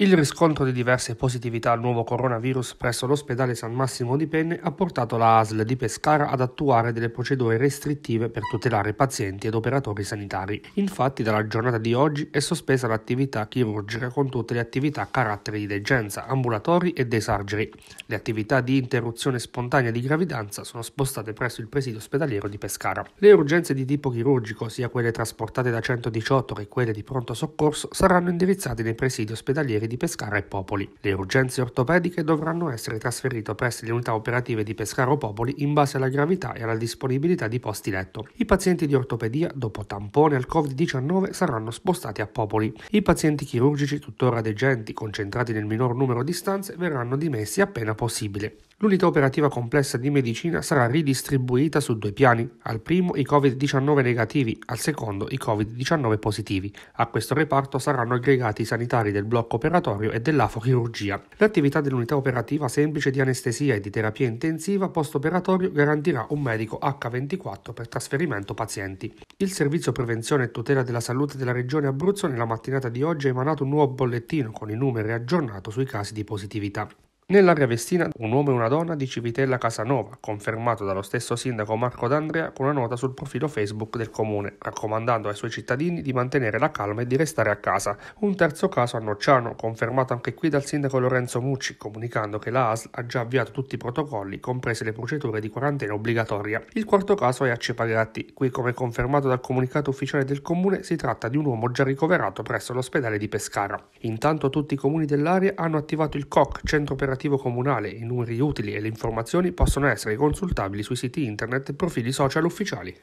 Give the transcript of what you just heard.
Il riscontro di diverse positività al nuovo coronavirus presso l'ospedale San Massimo di Penne ha portato la ASL di Pescara ad attuare delle procedure restrittive per tutelare pazienti ed operatori sanitari. Infatti dalla giornata di oggi è sospesa l'attività chirurgica con tutte le attività a carattere di degenza, ambulatori e desargeri. Le attività di interruzione spontanea di gravidanza sono spostate presso il presidio ospedaliero di Pescara. Le urgenze di tipo chirurgico, sia quelle trasportate da 118 che quelle di pronto soccorso, saranno indirizzate nei presidi ospedalieri di Pescara e Popoli. Le urgenze ortopediche dovranno essere trasferite presso le unità operative di Pescara o Popoli in base alla gravità e alla disponibilità di posti letto. I pazienti di ortopedia, dopo tampone al Covid-19, saranno spostati a Popoli. I pazienti chirurgici, tuttora degenti, concentrati nel minor numero di stanze, verranno dimessi appena possibile. L'unità operativa complessa di medicina sarà ridistribuita su due piani, al primo i Covid-19 negativi, al secondo i Covid-19 positivi. A questo reparto saranno aggregati i sanitari del blocco operatorio e dell'afochirurgia. L'attività dell'unità operativa semplice di anestesia e di terapia intensiva post-operatorio garantirà un medico H24 per trasferimento pazienti. Il Servizio Prevenzione e Tutela della Salute della Regione Abruzzo nella mattinata di oggi ha emanato un nuovo bollettino con i numeri aggiornati sui casi di positività. Nella rivestina un uomo e una donna di Civitella Casanova, confermato dallo stesso sindaco Marco D'Andrea con una nota sul profilo Facebook del comune, raccomandando ai suoi cittadini di mantenere la calma e di restare a casa. Un terzo caso a Nocciano, confermato anche qui dal sindaco Lorenzo Mucci, comunicando che la ASL ha già avviato tutti i protocolli, comprese le procedure di quarantena obbligatoria. Il quarto caso è a Cepagatti, qui come confermato dal comunicato ufficiale del comune si tratta di un uomo già ricoverato presso l'ospedale di Pescara. Intanto tutti i comuni dell'area hanno attivato il COC, centro operativo amministrativo comunale, i numeri utili e le informazioni possono essere consultabili sui siti internet e profili social ufficiali.